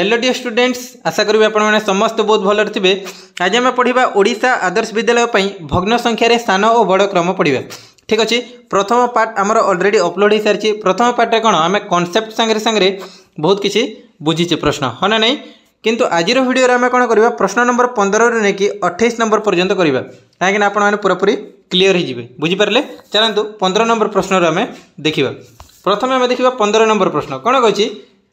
hello dear students আশা করবি আপনার সমস্ত বহু ভালো থাকবে আজ আমি পড়া ওড়শা আদর্শ বিদ্যালয় ভগ্ন সংখ্যার স্থান ও বড় ক্রম পড়া ঠিক আছে প্রথম পার্ট আমার অলরেডি অপলোড হয়ে সারিছে প্রথম পার্টে কোণ আমি কনসেপ্ট সাংরে সাংরে বহুত কিছু বুঝিছে প্রশ্ন হ না নাই কিন্তু আজির ভিডিওরে আমি কোণ করা প্রশ্ন নম্বর পনেরু নেই অঠেইশ নম্বর পর্যন্ত করা কাহিঁকি আপনার পুরোপুরি ক্লিয়ার হয়ে যাবে বুঝিপারে চলতু পনেরো নম্বর প্রশ্নর আমি দেখা প্রথমে আমি দেখা পনেরো নম্বর প্রশ্ন কোণ কী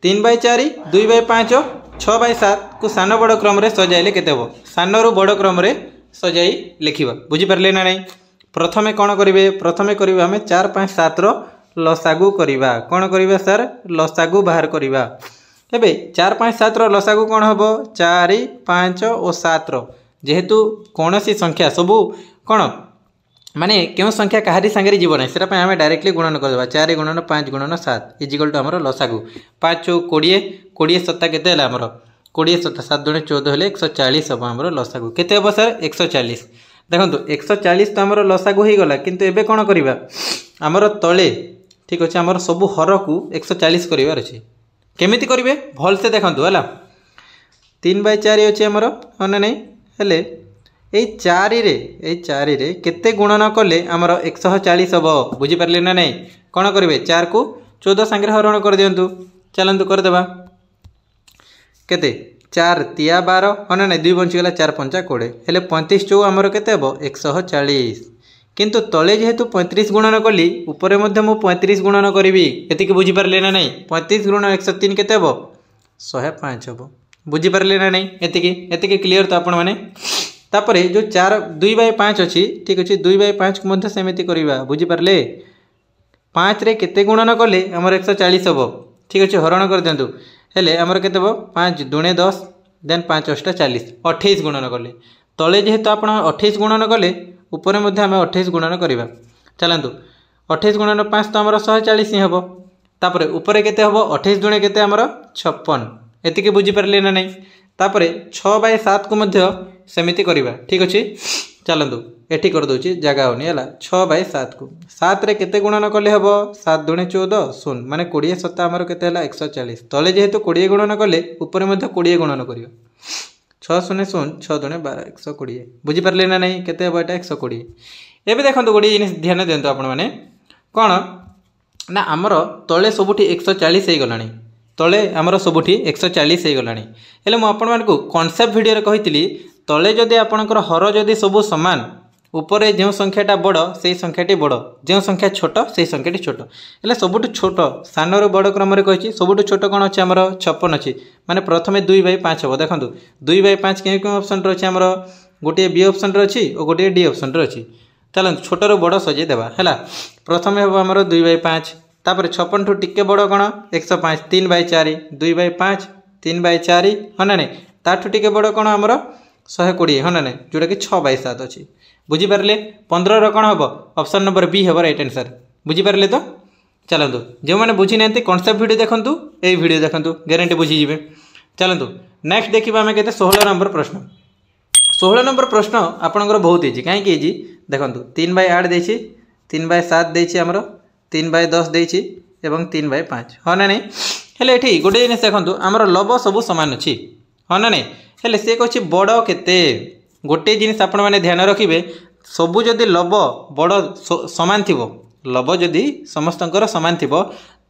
ତିନି ବାଇ ଚାରି ଦୁଇ ବାଇ ପାଞ୍ଚ ଛଅ ବାଇ ସାତକୁ ସାନ ବଡ଼ କ୍ରମରେ ସଜାଇଲେ କେତେ ହେବ ସାନରୁ ବଡ଼ କ୍ରମରେ ସଜାଇ ଲେଖିବା ବୁଝିପାରିଲେ ନା ନାହିଁ ପ୍ରଥମେ କ'ଣ କରିବେ ପ୍ରଥମେ କରିବା ଆମେ ଚାରି ପାଞ୍ଚ ସାତର ଲସାଗୁ କରିବା କ'ଣ କରିବା ସାର୍ ଲସାଗୁ ବାହାର କରିବା ଏବେ ଚାରି ପାଞ୍ଚ ସାତର ଲସାଗୁ କ'ଣ ହେବ ଚାରି ପାଞ୍ଚ ଓ ସାତର ଯେହେତୁ କୌଣସି ସଂଖ୍ୟା ସବୁ କ'ଣ মানে কেউ সংখ্যা কাহারি সাংরে যাব না সেটা আমি ডাইরেক্টলি গুণন করদেবা চারি গুণন পাঁচ গুণন সাত ইজিকল টু আমার লসাগু পাঁচ চৌ কোড়িয়ে কোড়িয়ে সত্তা কেতে হল আমার কোড়িয়ে সত্তা সাত দুণে চৌদ হলে একশো চাশ হব আমার লসাগু কেতে হব স্যার একশো চাশ দেখুন একশো চাশ তো আমার লসাগু হয়ে গলা কিন্তু এবে কোণ করা আমার তলে ঠিক আছে আমার সবু হরকু একশো চাশ করবার অছে কেমিতি করবে ভালসে দেখুন হল তিন বাই চারি অছে আমার মানে নাই হলে এই চারিরে এই চারিরে কেତେ গুণন কলে আমার একশহ চাশ হব বুঝিপারে না নাই কোণ করবে চারু চৌদ সাংরে হরণ করে ଚାଲନ୍ତୁ କରିଦେବା କେତେ ଚାର ତିଆ ବାର ହଁ ନା ନାଇଁ ଦୁଇ ବଞ୍ଚିଗଲା ଚାର ପଞ୍ଚା କୋଡ଼ିଏ ହେଲେ ପଇଁତିରିଶ ଚଉ ଆମର କେତେ ହେବ ଏକଶହ ଚାଳିଶ କିନ୍ତୁ ତଳେ ଯେହେତୁ ପଇଁତିରିଶ ଗୁଣନ କଲି ଉପରେ ମଧ୍ୟ ମୁଁ ପଇଁତିରିଶ ଗୁଣନ କରିବି ଏତିକି ବୁଝିପାରିଲେ ନା ନାହିଁ ପଇଁତିରିଶ ଗୁଣ ଏକଶହ ତିନି କେତେ ହେବ ଶହେ ପାଞ୍ଚ ହେବ ବୁଝିପାରିଲେ ନା ନାହିଁ ଏତିକି ଏତିକି କ୍ଲିଅର୍ ତ ଆପଣମାନେ ତାପରେ ଯେଉଁ ଚାର ଦୁଇ ବାଇ ପାଞ୍ଚ ଅଛି ଠିକ୍ ଅଛି ଦୁଇ ବାଇ ପାଞ୍ଚକୁ ମଧ୍ୟ ସେମିତି କରିବା ବୁଝିପାରିଲେ ପାଞ୍ଚରେ କେତେ ଗୁଣନ କଲେ ଆମର ଏକଶହ ଚାଳିଶ ହେବ ଠିକ୍ ଅଛି ହରଣ କରିଦିଅନ୍ତୁ ହେଲେ ଆମର କେତେ ହେବ ପାଞ୍ଚ ଦୁଣେ ଦଶ ଦେନ୍ ପାଞ୍ଚ ଅଷ୍ଟା ଚାଳିଶ ଅଠେଇଶ ଗୁଣନ କଲେ ତଳେ ଯେହେତୁ ଆପଣ ଅଠେଇଶ ଗୁଣନ କଲେ ଉପରେ ମଧ୍ୟ ଆମେ ଅଠେଇଶ ଗୁଣନ କରିବା ଚାଲନ୍ତୁ ଅଠେଇଶ ଗୁଣନ ପାଞ୍ଚ ତ ଆମର ଶହେ ଚାଳିଶ ହିଁ ହେବ ତାପରେ ଉପରେ କେତେ ହେବ ଅଠେଇଶ ଦୁଣେ କେତେ ଆମର ଛପନ ଏତିକି ବୁଝିପାରିଲେ ନା ନାହିଁ ତାପରେ ଛଅ ବାଇ ସାତକୁ ମଧ୍ୟ ସେମିତି କରିବା ଠିକ୍ ଅଛି ଚାଲନ୍ତୁ ଏଠି କରିଦେଉଛି ଜାଗା ହେଉନି ହେଲା ଛଅ ବାଇ ସାତକୁ ସାତରେ କେତେ ଗୁଣନ କଲେ ହେବ ସାତ ଦୁଣେ ଚଉଦ ଶୂନ ମାନେ କୋଡ଼ିଏ ସତା ଆମର କେତେ ହେଲା ଏକଶହ ଚାଳିଶ ତଳେ ଯେହେତୁ କୋଡ଼ିଏ ଗୁଣନ କଲେ ଉପରେ ମଧ୍ୟ କୋଡ଼ିଏ ଗୁଣନ କରିବା ଛଅ ଶୂନ ଶୂନ ଛଅ ଦୁଣେ ବାର ଏକଶହ କୋଡ଼ିଏ ବୁଝିପାରିଲେ ନା ନାହିଁ କେତେ ହେବ ଏଇଟା ଏକଶହ କୋଡ଼ିଏ ଏବେ ଦେଖନ୍ତୁ ଗୋଟିଏ ଜିନିଷ ଧ୍ୟାନ ଦିଅନ୍ତୁ ଆପଣମାନେ କ'ଣ ନା ଆମର ତଳେ ସବୁଠି ଏକଶହ ଚାଳିଶ ହେଇଗଲାଣି ତଳେ ଆମର ସବୁଠି ଏକଶହ ଚାଳିଶ ହୋଇଗଲାଣି ହେଲେ ମୁଁ ଆପଣମାନଙ୍କୁ କନସେପ୍ଟ ଭିଡ଼ିଓରେ କହିଥିଲି ତଳେ ଯଦି ଆପଣଙ୍କର ହର ଯଦି ସବୁ ସମାନ উপরে যে সংখ্যাটা বড় সেই সংখ্যাটি বড় যে সংখ্যা ছোট সেই সংখ্যাটি ছোট হলে সবুঠু ছোট সানরু বড় ক্রমে কী সবুঠু ছোট কোণ অছে আমার ছপন অছে মানে প্রথমে দুই বাই পাঁচ হব দেখুন দুই বাই পাঁচ কেউ কেউ অপসনরে অছে আমার গোটিয়ে বি অপসনরে অছি ও গোটিয়ে ডি অপসনরে অছি তাহলে ছোটর বড় সজাই দেবা হল প্রথমে হব আমার দুই বাই পাঁচ ତାପରେ ଛପନଠୁ ଟିକେ ବଡ଼ କ'ଣ ଏକଶହ ପାଞ୍ଚ ତିନି ବାଇ ଚାରି ଦୁଇ ବାଇ ପାଞ୍ଚ ତିନି ବାଇ ଚାରି ହଁ ନା ନାହିଁ ତାଠୁ ଟିକେ ବଡ଼ କ'ଣ ଆମର ଶହେ କୋଡ଼ିଏ ହଁ ନା ନାହିଁ ଯେଉଁଟାକି ଛଅ ବାଇ ସାତ ଅଛି ବୁଝିପାରିଲେ ପନ୍ଦରର କ'ଣ ହେବ ଅପସନ୍ ନମ୍ବର ବି ହେବ ରାଇଟ୍ ଆନ୍ସର୍ ବୁଝିପାରିଲେ ତ ଚାଲନ୍ତୁ ଯେଉଁମାନେ ବୁଝିନାହାନ୍ତି କନସେପ୍ଟ ଭିଡ଼ିଓ ଦେଖନ୍ତୁ ଏଇ ଭିଡ଼ିଓ ଦେଖନ୍ତୁ ଗ୍ୟାରେଣ୍ଟି ବୁଝିଯିବେ ଚାଲନ୍ତୁ ନେକ୍ସଟ ଦେଖିବା ଆମେ କେତେ ଷୋହଳ ନମ୍ବର ପ୍ରଶ୍ନ ଷୋହଳ ନମ୍ବର ପ୍ରଶ୍ନ ଆପଣଙ୍କର ବହୁତ ଇଜି କାହିଁକି ଇଜି ଦେଖନ୍ତୁ ତିନି ବାଇ ଆଠ ଦେଇଛି ତିନି ବାଇ ସାତ ଦେଇଛି ଆମର তিন বাই দশ দিয়েছি এবং তিন বাই ପାଞ୍ଚ ହଁ ନା ନାହିଁ ହେଲେ ଏଠି ଗୋଟେ ଜିନିଷ ଦେଖନ୍ତୁ ଆମର ଲବ ସବୁ ସମାନ ଅଛି ହଁ ନା ନାହିଁ ହେଲେ ସେ କହିଛି ବଡ଼ କେତେ ଗୋଟିଏ ଜିନିଷ ଆପଣମାନେ ଧ୍ୟାନ ରଖିବେ ସବୁ ଯଦି ଲବ ବଡ଼ ସମାନ ଥିବ ଲବ ଯଦି ସମସ୍ତଙ୍କର ସମାନ ଥିବ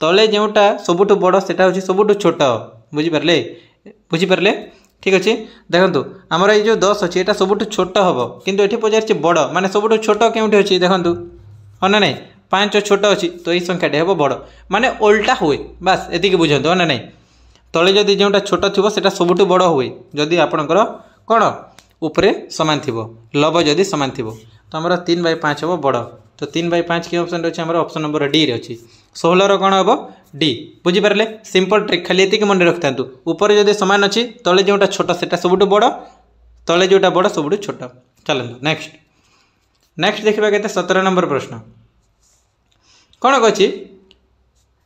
ତଳେ ଯେଉଁଟା ସବୁଠୁ ବଡ଼ ସେଇଟା ହେଉଛି ସବୁଠୁ ଛୋଟ ବୁଝିପାରିଲେ ବୁଝିପାରିଲେ ঠিক আছে দেখন্তু আমার এই যে দশ অছি এটা সবুঠু ছোট হব কিন্তু এটি পচারছি বড় মানে সবুঠু ছোট কেউটি অছি দেখন্তু হ্যাঁ না নাই ପାଞ୍ଚ ଛୋଟ ଅଛି ତ ଏଇ ସଂଖ୍ୟାଟି ହେବ ବଡ଼ ମାନେ ଓଲଟା ହୁଏ ବାସ୍ ଏତିକି ବୁଝନ୍ତୁ ନା ନାହିଁ ତଳେ ଯଦି ଯେଉଁଟା ଛୋଟ ଥିବ ସେଇଟା ସବୁଠୁ ବଡ଼ ହୁଏ ଯଦି ଆପଣଙ୍କର କ'ଣ ଉପରେ ସମାନ ଥିବ ଲବ ଯଦି ସମାନ ଥିବ ତ ଆମର ତିନି ବାଇ ପାଞ୍ଚ ହେବ ବଡ଼ ତ ତିନି ବାଇ ପାଞ୍ଚ କି ଅପସନ୍ରେ ଅଛି ଆମର ଅପସନ୍ ନମ୍ବର ଡିରେ ଅଛି ଷୋହଳର କ'ଣ ହେବ ଡି ବୁଝିପାରିଲେ ସିମ୍ପଲ୍ ଟ୍ରିକ୍ ଖାଲି ଏତିକି ମନେ ରଖିଥାନ୍ତୁ ଉପରେ ଯଦି ସମାନ ଅଛି ତଳେ ଯେଉଁଟା ଛୋଟ ସେଇଟା ସବୁଠୁ ବଡ଼ ତଳେ ଯେଉଁଟା ବଡ଼ ସବୁଠୁ ଛୋଟ ଚାଲନ୍ତୁ ନେକ୍ସଟ ନେକ୍ସଟ ଦେଖିବା କେତେ ସତର ନମ୍ବର ପ୍ରଶ୍ନ କ'ଣ କହିଛି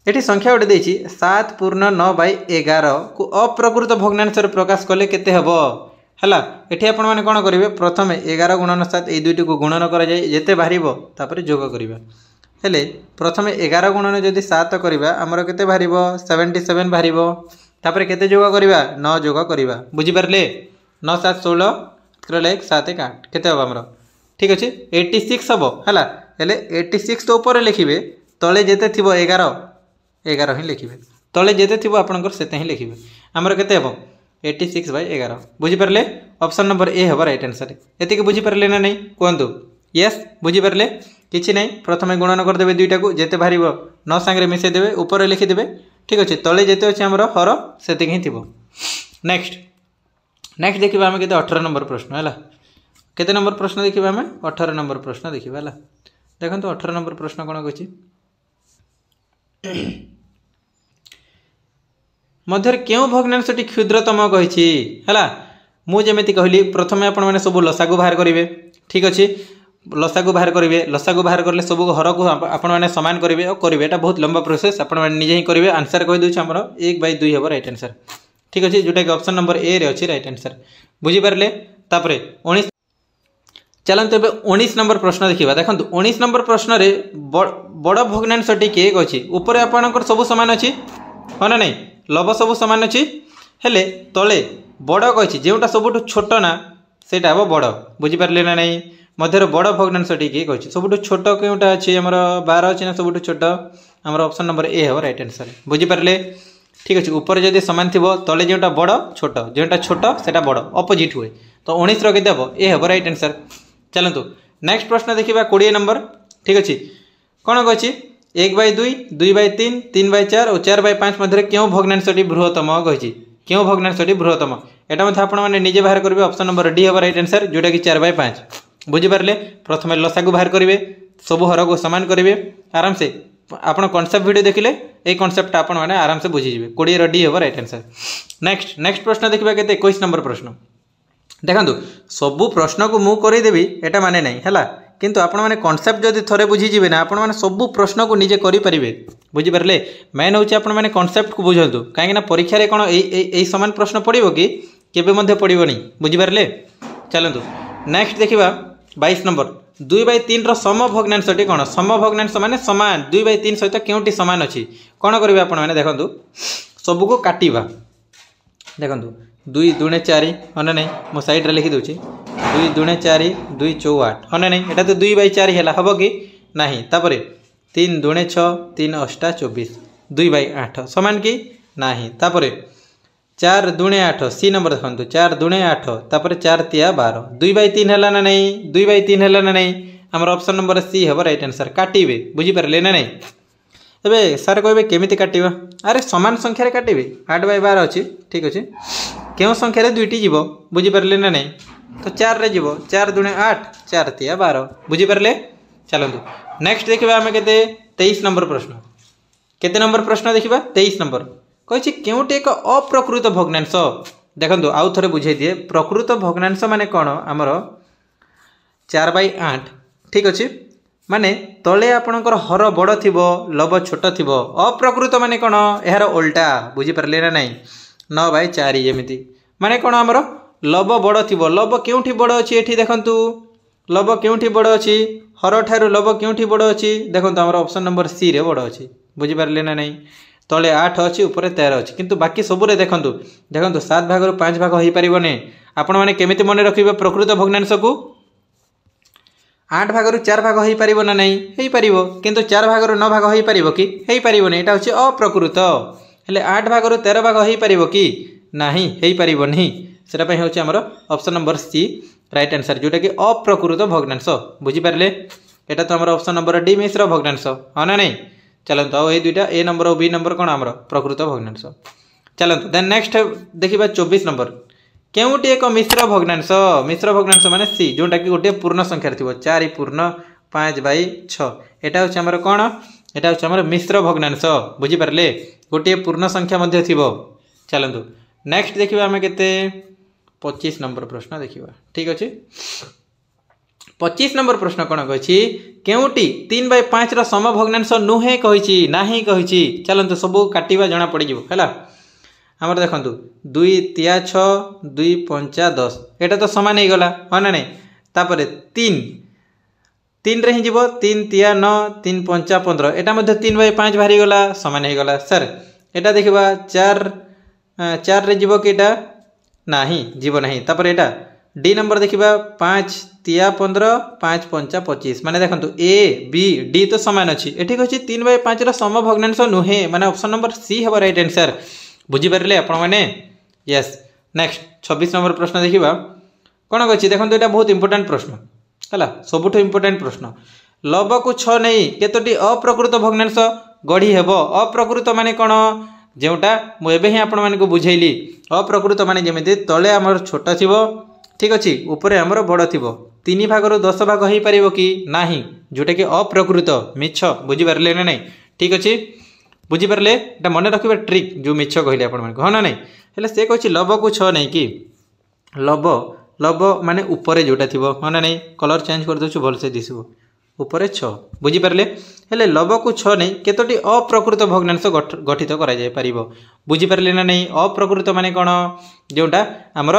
ଏଠି ସଂଖ୍ୟା ଗୋଟେ ଦେଇଛି ସାତ ପୂର୍ଣ୍ଣ ନଅ ବାଇ ଏଗାରକୁ ଅପ୍ରକୃତ ଭଗ୍ନାଂଶରେ ପ୍ରକାଶ କଲେ କେତେ ହେବ ହେଲା ଏଠି ଆପଣମାନେ କ'ଣ କରିବେ ପ୍ରଥମେ ଏଗାର ଗୁଣନ ସାତ ଏଇ ଦୁଇଟିକୁ ଗୁଣନ କରାଯାଏ ଯେତେ ବାହାରିବ ତାପରେ ଯୋଗ କରିବା ହେଲେ ପ୍ରଥମେ ଏଗାର ଗୁଣନ ଯଦି ସାତ କରିବା ଆମର କେତେ ବାହାରିବ ସେଭେଣ୍ଟି ସେଭେନ୍ ବାହାରିବ ତାପରେ କେତେ ଯୋଗ କରିବା ନଅ ଯୋଗ କରିବା ବୁଝିପାରିଲେ ନଅ ସାତ ଷୋହଳ ତ୍ରିଲ ଏକ ସାତ ଏକ ଆଠ କେତେ ହେବ ଆମର ଠିକ୍ ଅଛି ଏଇଟି ସିକ୍ସ ହେବ ହେଲା ହେଲେ ଏଇଟି ସିକ୍ସ ଉପରେ ଲେଖିବେ ତଳେ ଯେତେ ଥିବ ଏଗାର ଏଗାର ହିଁ ଲେଖିବେ ତଳେ ଯେତେ ଥିବ ଆପଣଙ୍କର ସେତେ ହିଁ ଲେଖିବେ ଆମର କେତେ ହେବ ଏଇଟି ସିକ୍ସ ବାଇ ଏଗାର ବୁଝିପାରିଲେ ଅପସନ୍ ନମ୍ବର ଏ ହେବ ରାଇଟ୍ ଆନ୍ସର୍ ଏତିକି ବୁଝିପାରିଲେ ନା ନାହିଁ କୁହନ୍ତୁ ୟେସ୍ ବୁଝିପାରିଲେ କିଛି ନାହିଁ ପ୍ରଥମେ ଗୁଣନ କରିଦେବେ ଦୁଇଟାକୁ ଯେତେ ବାହାରିବ ନ ସାଙ୍ଗରେ ମିଶାଇଦେବେ ଉପରେ ଲେଖିଦେବେ ଠିକ୍ ଅଛି ତଳେ ଯେତେ ଅଛି ଆମର ହର ସେତିକି ହିଁ ଥିବ ନେକ୍ସଟ ନେକ୍ସଟ ଦେଖିବା ଆମେ କେତେ ଅଠର ନମ୍ବର ପ୍ରଶ୍ନ ହେଲା କେତେ ନମ୍ବର ପ୍ରଶ୍ନ ଦେଖିବା ଆମେ ଅଠର ନମ୍ବର ପ୍ରଶ୍ନ ଦେଖିବା ହେଲା ଦେଖନ୍ତୁ ଅଠର ନମ୍ବର ପ୍ରଶ୍ନ କ'ଣ କହିଛି मध्य क्यों भग्नांश टी क्षुद्रतम कही मुझे कहली प्रथम आपण सब लसा को बाहर करेंगे ठीक अच्छे लसा को बाहर करेंगे लसा को बाहर करेंगे सब घर को आपण सामान करेंगे और करेंगे यहाँ बहुत लंबा प्रोसेस आपजे ही करेंगे आंसर कहीदे आम एक बै दुई हम रईट आन्सर ठीक अच्छे जोटा कि अप्सन नंबर ए रे अच्छे रईट आन्सर बुझीपारे उन्नीस ଚାଲନ୍ତୁ ଏବେ ଉଣେଇଶ ନମ୍ବର ପ୍ରଶ୍ନ ଦେଖିବା ଦେଖନ୍ତୁ ଉଣେଇଶ ନମ୍ବର ପ୍ରଶ୍ନରେ ବଡ଼ ଭଗ୍ନାଂଶଟି କେକ୍ ଅଛି ଉପରେ ଆପଣଙ୍କର ସବୁ ସମାନ ଅଛି ହଁ ନା ନାହିଁ ଲବ ସବୁ ସମାନ ଅଛି ହେଲେ ତଳେ ବଡ଼ ଅଛି ଯେଉଁଟା ସବୁଠୁ ଛୋଟ ନା ସେଇଟା ହେବ ବଡ଼ ବୁଝିପାରିଲେ ନା ନାହିଁ ମଧ୍ୟରେ ବଡ଼ ଭଗ୍ନାଂଶଟି କେକ୍ ଅଛି ସବୁଠୁ ଛୋଟ କେଉଁଟା ଅଛି ଆମର ବାର ଅଛି ନା ସବୁଠୁ ଛୋଟ ଆମର ଅପସନ୍ ନମ୍ବର ଏ ହେବ ରାଇଟ୍ ଆନ୍ସର୍ ବୁଝିପାରିଲେ ঠিক আছে উপরে যদি সমান থিব তলে যেটা বড় ଛୋଟ যেটা ছোট সেটা বড় অপোজিট হুয়ে তো উনিশর কেতে ଏ ହେବ ରାଇଟ୍ রাইট আনসার चलतु नेक्स्ट प्रश्न देखा कोड़े नंबर ठीक अच्छे कौन कह एक बै दुई दुई बै तीन तीन बै चार और चार बै पाँच मध्य क्यों भग्नांशी बृहतम कही क्यों भग्नांशी बृहतम यहाँ आप निजे बाहर करेंगे अप्सन नंबर डी हे रईट आनसर जोटा कि चार बै पाँच बुझिपारे प्रथम लसा को बाहर करेंगे सब हर को सामान करेंगे आराम से आप कनसेप्ट भिड ये कनसेप्ट आप आराम से बुझीजे कोड़े डी हे रईट आनसर नेक्स्ट नेक्स्ट प्रश्न देखिए कैसे एक नंबर प्रश्न ଦେଖନ୍ତୁ ସବୁ ପ୍ରଶ୍ନକୁ ମୁଁ କରେଇଦେବି ଏଇଟା ମାନେ ନାହିଁ ହେଲା କିନ୍ତୁ ଆପଣମାନେ କନସେପ୍ଟ ଯଦି ଥରେ ବୁଝିଯିବେ ନା ଆପଣମାନେ ସବୁ ପ୍ରଶ୍ନକୁ ନିଜେ କରିପାରିବେ ବୁଝିପାରିଲେ ମେନ୍ ହେଉଛି ଆପଣମାନେ କନସେପ୍ଟକୁ ବୁଝନ୍ତୁ କାହିଁକିନା ପରୀକ୍ଷାରେ କ'ଣ ଏଇ ଏଇ ସମାନ ପ୍ରଶ୍ନ ପଡ଼ିବ କି କେବେ ମଧ୍ୟ ପଡ଼ିବନି ବୁଝିପାରିଲେ ଚାଲନ୍ତୁ ନେକ୍ସଟ ଦେଖିବା বাইশ নম্বর দুই বাই তিনর সমভগ্নাংশটি কোণ সমভগ্নাংশ মানে সমান দুই বাই তিন সহিত কেউটি সমান অছি কোণ করবে আপনার দেখুন সবুক কাটবা দেখুন दुई दुणे चार हाँ ना मो सैड्रे लिखिदे दुई दुणे चार दुई चौ आठ हाँ ना यहाँ तो दुई बै चार हब कि नापर तीन दुणे तीन अष्टा चौबीस दुई बै आठ सामान कि नापर चार दुणे आठ सी नंबर देखते चार दुणे आठ तापर चार या बार दुई बै तीन है ना नहीं दुई बै तीन है ना नहीं आम अप्सन नंबर सी हे रईट आनसर काटे बुझीपारे ना नहीं एवं सार कहे केमी काट आरे सामान संख्यार काटे आठ बै बार अच्छी ठीक अच्छे কেউ সংখ্যার দুইটি যাব বুঝিপারে না নাই তো চারে যাব চার দুণে আট চার তিয়া বার বুঝিপারে চালু নেক্সট দেখবা আমি কেতে তেইশ নম্বর প্রশ্ন কেতে নম্বর প্রশ্ন দেখবা তেইশ নম্বর কইছি কেউটি এক অপ্রকৃত ভগ্নাংশ দেখুন আউ থরে বুঝাই দিয়ে প্রকৃত ভগ্নাংশ মানে কোণ আমার চার বাই আট ঠিক আছে মানে তলে আপনার হর বড় থিব লব ছোট থিব অপ্রকৃত মানে কোণ এর ওল্টা বুঝিপারে না নাই ନଅ ବାଇ ଚାରି ଯେମିତି ମାନେ କ'ଣ ଆମର ଲବ ବଡ଼ ଥିବ ଲବ କେଉଁଠି ବଡ଼ ଅଛି ଏଠି ଦେଖନ୍ତୁ ଲବ କେଉଁଠି ବଡ଼ ଅଛି ହରଠାରୁ ଲବ କେଉଁଠି ବଡ଼ ଅଛି ଦେଖନ୍ତୁ ଆମର ଅପସନ୍ ନମ୍ବର ସିରେ ବଡ଼ ଅଛି ବୁଝିପାରିଲେ ନା ନାହିଁ ତଳେ ଆଠ ଅଛି ଉପରେ ତେର ଅଛି କିନ୍ତୁ ବାକି ସବୁରେ ଦେଖନ୍ତୁ ଦେଖନ୍ତୁ ସାତ ଭାଗରୁ ପାଞ୍ଚ ଭାଗ ହୋଇପାରିବନି ଆପଣମାନେ କେମିତି ମନେ ରଖିବେ ପ୍ରକୃତ ଭଗ୍ନାଂଶକୁ ଆଠ ଭାଗରୁ ଚାରି ଭାଗ ହୋଇପାରିବ ନା ନାହିଁ ହୋଇପାରିବ କିନ୍ତୁ ଚାରି ଭାଗରୁ ନଅ ଭାଗ ହୋଇପାରିବ କି ହୋଇପାରିବନି ଏଇଟା ହେଉଛି ଅପ୍ରକୃତ हेले आठ भाग रु तेर भाग हो पार कि नहीं हमर option number C right answer जोटा कि अप्रकृत भग्नांश बुझिपारे यहाँ तो आम अप्सन नंबर डी मिस्र भग्नांश हाँ ना नहीं चलत आई दुईटा ए नंबर और बी नंबर कौन आम प्रकृत भग्नांश चलत देन नेक्स्ट देखा चौबीस नंबर केउटी एक मिश्र भग्नांश मिश्र भग्नांश मैंने सी जोटा कि गोटे पूर्ण संख्यार थी चार पूर्ण पाँच बै छा हूँ आम कौन এটা হচ্ছে আমার মিশ্র ভগ্নাংশ বুঝিপারে গোটিয়ে পূর্ণ সংখ্যা মধ্যে থিব ଚାଲନ୍ତୁ ନେକ୍ସଟ ଦେଖିବା ଆମେ କେତେ ପଚିଶ ନମ୍ବର ପ୍ରଶ୍ନ ଦେଖିବା ଠିକ୍ ଅଛି ପଚିଶ ନମ୍ବର ପ୍ରଶ୍ନ କ'ଣ କହିଛି କେଉଁଟି ତିନି ବାଇ ପାଞ୍ଚର ସମଭଗ୍ନାଂଶ ନୁହେଁ କହିଛି ନାହିଁ କହିଛି ଚାଲନ୍ତୁ ସବୁ କାଟିବା ଜଣା ପଡ଼ିଯିବ ହେଲା ଆମର ଦେଖନ୍ତୁ ଦୁଇ ତିଆ ଛଅ ଦୁଇ ପଞ୍ଚା ଦଶ ଏଇଟା ତ ସମାନ ହେଇଗଲା ହଁ ନା ନାହିଁ ତାପରେ ତିନି तीन रे ही तीन तीया नौ तीन पंचा पंद्रह यहाँ तीन बै पाँच बाहरी गला सामान ही गला सर यहाँ देखा चार चार रे जीव कि यहाँ ना जीवना ना तापर यहाँ डी नंबर देखा पाँच तीया पंद्रह पाँच पंचा पचीस मान देखो ए बी डी तो सामान अच्छी ये अच्छे तीन बै पाँच रम भग्नांश नुहे मैंने ऑप्शन नंबर सी हे रईट आंसर बुझीपारे आपने यस नेक्स्ट छब्बीस नंबर प्रश्न देखा कौन अच्छी देखो यहाँ बहुत इंपोर्टां प्रश्न ହେଲା ସବୁଠୁ ଇମ୍ପୋର୍ଟାଣ୍ଟ ପ୍ରଶ୍ନ ଲବକୁ ଛଅ ନେଇ କେତୋଟି ଅପ୍ରକୃତ ଭଗ୍ନାଂଶ ଗଢ଼ି ହେବ ଅପ୍ରକୃତ ମାନେ କ'ଣ ଯେଉଁଟା ମୁଁ ଏବେ ହିଁ ଆପଣମାନଙ୍କୁ ବୁଝେଇଲି ଅପ୍ରକୃତ ମାନେ ଯେମିତି ତଳେ ଆମର ଛୋଟ ଥିବ ଠିକ୍ ଅଛି ଉପରେ ଆମର ବଡ଼ ଥିବ ତିନି ଭାଗରୁ ଦଶ ଭାଗ ହେଇପାରିବ କି ନାହିଁ ଯେଉଁଟାକି ଅପ୍ରକୃତ ମିଛ ବୁଝିପାରିଲେ ନା ନାହିଁ ଠିକ୍ ଅଛି ବୁଝିପାରିଲେ ଏଇଟା ମନେ ରଖିବା ଟ୍ରିକ୍ ଯେଉଁ ମିଛ କହିଲେ ଆପଣମାନଙ୍କୁ ହଁ ନା ନାହିଁ ହେଲେ ସେ କହିଛି ଲବକୁ ଛଅ ନେଇକି ଲବ লব মানে উপরে ଯେଉଁଟା ଥିବ ମାନେ ନାହିଁ କଲର୍ ଚେଞ୍ଜ କରିଦେଉଛୁ ଭଲସେ ଦିଶିବ ଉପରେ ଛଅ ବୁଝିପାରିଲେ ହେଲେ ଲବକୁ ଛଅ ନେଇ କେତୋଟି ଅପ୍ରକୃତ ଭଗ୍ନାଂଶ ଗଠିତ କରାଯାଇପାରିବ ବୁଝିପାରିଲେ ନା ନାହିଁ ଅପ୍ରକୃତ ମାନେ କ'ଣ ଯେଉଁଟା ଆମର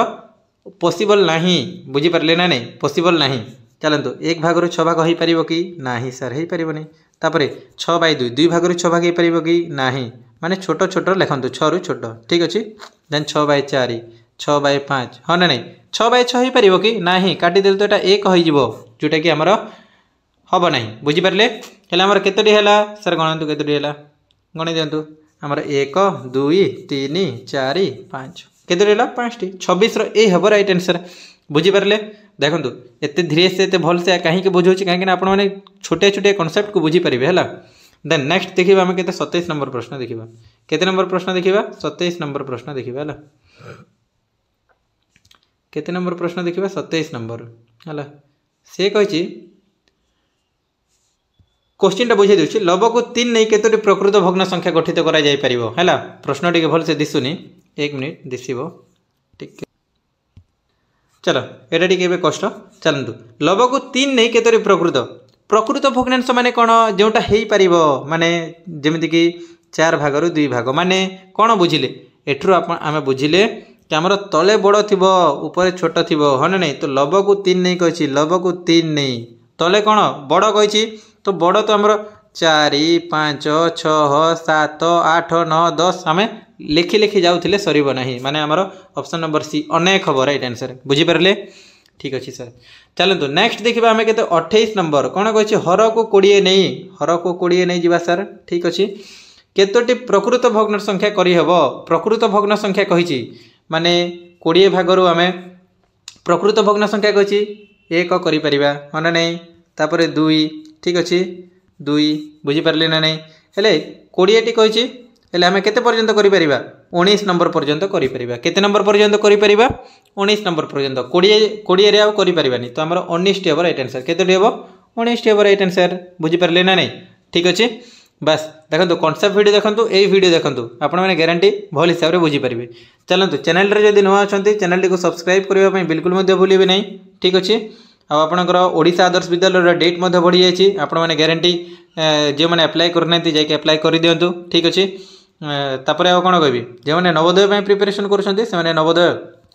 ପସିବଲ୍ ନାହିଁ ବୁଝିପାରିଲେ ନା ନାହିଁ ପସିବଲ୍ ନାହିଁ ଚାଲନ୍ତୁ ଏକ ଭାଗରୁ ଛଅ ଭାଗ ହୋଇପାରିବ କି ନାହିଁ ସାର୍ ହୋଇପାରିବନି ତାପରେ ଛଅ ବାଇ ଦୁଇ ଦୁଇ ଭାଗରୁ ଛଅ ଭାଗ ହୋଇପାରିବ କି ନାହିଁ ମାନେ ଛୋଟ ଛୋଟ ଲେଖନ୍ତୁ ଛଅରୁ ଛୋଟ ଠିକ୍ ଅଛି ଦେନ୍ ଛଅ ବାଇ ଚାରି छाँच हाँ ना नहीं छः बै छपर कि ना काटिदे तो यहाँ एक होटा कि आमर हम ना बुझीपारे आमर कतोटी है सर गणतु कतोटी है गणई दिंतु आमर एक दुई तीन चार पाँच कतोटी है पाँच टी छबिश यही हम रईट आनसर बुझिपारे देखो एत धीरे से ये भलसे कहीं बुझे कहीं आप छोटे छोटे कनसेप्ट को बुझीपरिवे है दे नेक्ट देखिए आम के सतैश नंबर प्रश्न देखा केत नंबर प्रश्न देखा सतैश नंबर प्रश्न देखा है କେତେ ନମ୍ବର ପ୍ରଶ୍ନ ଦେଖିବା ସତେଇଶ ନମ୍ବର ହେଲା ସେ କହିଛି କୋଶ୍ଚିନ୍ଟା ବୁଝେଇ ଦେଉଛି ଲବକୁ ତିନି ନେଇ କେତୋଟି ପ୍ରକୃତ ଭଗ୍ନ ସଂଖ୍ୟା ଗଠିତ କରାଯାଇପାରିବ ହେଲା ପ୍ରଶ୍ନ ଟିକେ ଭଲସେ ଦିଶୁନି ଏକ ମିନିଟ୍ ଦିଶିବ ଟିକେ ଚାଲ ଏଇଟା ଟିକେ ଏବେ କଷ୍ଟ ଚାଲନ୍ତୁ ଲବକୁ ତିନି ନେଇ କେତୋଟି ପ୍ରକୃତ ପ୍ରକୃତ ଭଗ୍ନାଂଶ ମାନେ କ'ଣ ଯେଉଁଟା ହେଇପାରିବ ମାନେ ଯେମିତିକି ଚାରି ଭାଗରୁ ଦୁଇ ଭାଗ ମାନେ କ'ଣ ବୁଝିଲେ ଏଠାରୁ ଆପଣ ଆମେ ବୁଝିଲେ ଆମର ତଳେ ବଡ଼ ଥିବ ଉପରେ ଛୋଟ ଥିବ ହଁ ନା ନାହିଁ ତ ଲବକୁ ତିନି ନେଇ କହିଛି ଲବକୁ ତିନି ନେଇ ତଳେ କ'ଣ ବଡ଼ କହିଛି ତ ବଡ଼ ତ ଆମର ଚାରି ପାଞ୍ଚ ଛଅ ସାତ ଆଠ ନଅ ଦଶ ଆମେ ଲେଖି ଲେଖି ଯାଉଥିଲେ ସରିବ ନାହିଁ ମାନେ ଆମର ଅପସନ୍ ନମ୍ବର ସି ଅନେକ ହେବ ରାଇଟ୍ ଆନ୍ସର୍ ବୁଝିପାରିଲେ ଠିକ୍ ଅଛି ସାର୍ ଚାଲନ୍ତୁ ନେକ୍ସଟ ଦେଖିବା ଆମେ କେତେ ଅଠେଇଶ ନମ୍ବର କ'ଣ କହିଛି ହରକୁ କୋଡ଼ିଏ ନେଇ ହରକୁ କୋଡ଼ିଏ ନେଇ ଯିବା ସାର୍ ଠିକ୍ ଅଛି କେତୋଟି ପ୍ରକୃତ ଭଗ୍ନ ସଂଖ୍ୟା କରିହେବ ପ୍ରକୃତ ଭଗ୍ନ ସଂଖ୍ୟା କହିଛି ମାନେ କୋଡ଼ିଏ ଭାଗରୁ ଆମେ ପ୍ରକୃତ ଭଗ୍ନ ସଂଖ୍ୟା କହିଛି ଏକ କରିପାରିବା ହଁ ନା ନାହିଁ ତାପରେ ଦୁଇ ଠିକ୍ ଅଛି ଦୁଇ ବୁଝିପାରିଲେ ନା ନାହିଁ ହେଲେ କୋଡ଼ିଏଟି କହିଛି ହେଲେ ଆମେ କେତେ ପର୍ଯ୍ୟନ୍ତ କରିପାରିବା ଉଣେଇଶ ନମ୍ବର ପର୍ଯ୍ୟନ୍ତ କରିପାରିବା କେତେ ନମ୍ବର ପର୍ଯ୍ୟନ୍ତ କରିପାରିବା ଉଣେଇଶ ନମ୍ବର ପର୍ଯ୍ୟନ୍ତ କୋଡ଼ିଏ କୋଡ଼ିଏରେ ଆଉ କରିପାରିବାନି ତ ଆମର ଉଣେଇଶଟି ହେବ ରାଇଟ୍ ଆନ୍ସର୍ କେତୋଟି ହେବ ଉଣେଇଶଟି ହେବ ରାଇଟ୍ ଆନ୍ସର୍ ବୁଝିପାରିଲେ ନା ନାହିଁ ଠିକ୍ ଅଛି ବାସ୍ ଦେଖନ୍ତୁ କନସେପ୍ଟ ଭିଡ଼ିଓ ଦେଖନ୍ତୁ ଏଇ ଭିଡ଼ିଓ ଦେଖନ୍ତୁ ଆପଣମାନେ ଗ୍ୟାରେଣ୍ଟି ଭଲ ହିସାବରେ ବୁଝିପାରିବେ ଚାଲନ୍ତୁ ଚ୍ୟାନେଲରେ ଯଦି ନୂଆ ଅଛନ୍ତି ଚ୍ୟାନେଲଟିକୁ ସବସ୍କ୍ରାଇବ୍ କରିବା ପାଇଁ ବିଲକୁଲ ମଧ୍ୟ ଭୁଲିବେ ନାହିଁ ଠିକ୍ ଅଛି ଆଉ ଆପଣଙ୍କର ଓଡ଼ିଶା ଆଦର୍ଶ ବିଦ୍ୟାଳୟର ଡେଟ୍ ମଧ୍ୟ ବଢ଼ିଯାଇଛି ଆପଣମାନେ ଗ୍ୟାରେଣ୍ଟି ଯେଉଁମାନେ ଆପ୍ଲାଏ କରିନାହାନ୍ତି ଯାଇକି ଆପ୍ଲାଏ କରିଦିଅନ୍ତୁ ଠିକ୍ ଅଛି ତାପରେ ଆଉ କ'ଣ କହିବି ଯେଉଁମାନେ ନବୋଦୟ ପାଇଁ ପ୍ରିପାରେସନ୍ କରୁଛନ୍ତି ସେମାନେ ନବୋଦୟ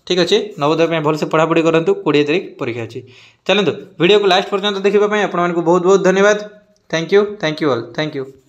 ଠିକ୍ ଅଛି ନବୋଦୟ ପାଇଁ ଭଲସେ ପଢ଼ାପଢ଼ି କରନ୍ତୁ କୋଡ଼ିଏ ତାରିଖ ପରୀକ୍ଷା ଅଛି ଚାଲନ୍ତୁ ଭିଡ଼ିଓକୁ ଲାଷ୍ଟ ପର୍ଯ୍ୟନ୍ତ ଦେଖିବା ପାଇଁ ଆପଣମାନଙ୍କୁ ବହୁତ ବହୁତ ଧନ୍ୟବାଦ thank you thank you all thank you